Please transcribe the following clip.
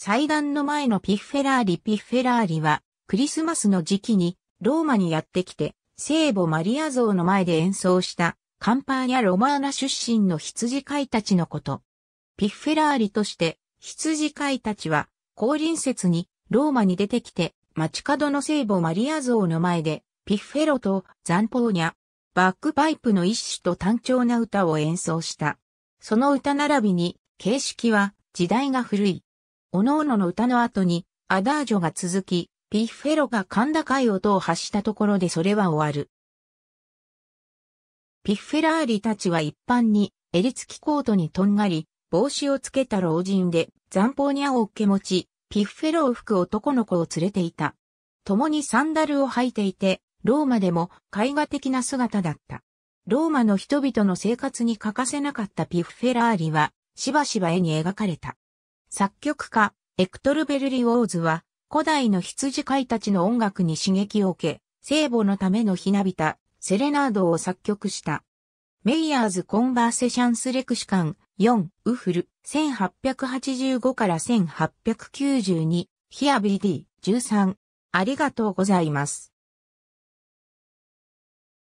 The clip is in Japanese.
祭壇の前のピッフェラーリピッフェラーリは、クリスマスの時期にローマにやってきて、聖母マリア像の前で演奏したカンパーニャ・ロマーナ出身の羊飼いたちのこと。ピッフェラーリとして羊飼いたちは降臨節にローマに出てきて街角の聖母マリア像の前でピッフェロとザンポーニャ、バックパイプの一種と単調な歌を演奏した。その歌並びに形式は時代が古いおのおのの歌の後に、アダージョが続き、ピッフェロが甲高い音を発したところでそれは終わる。ピッフェラーリたちは一般に、襟付きコートにとんがり、帽子をつけた老人で、残暴に青を受け持ち、ピッフェロを吹く男の子を連れていた。共にサンダルを履いていて、ローマでも絵画的な姿だった。ローマの人々の生活に欠かせなかったピッフェラーリは、しばしば絵に描かれた。作曲家、エクトル・ベルリオーズは、古代の羊飼いたちの音楽に刺激を受け、聖母のためのひなびた、セレナードを作曲した。メイヤーズ・コンバーセシャンス・レクシカン、4、ウフル、1885から1892、ヒアビディ、13。ありがとうございます。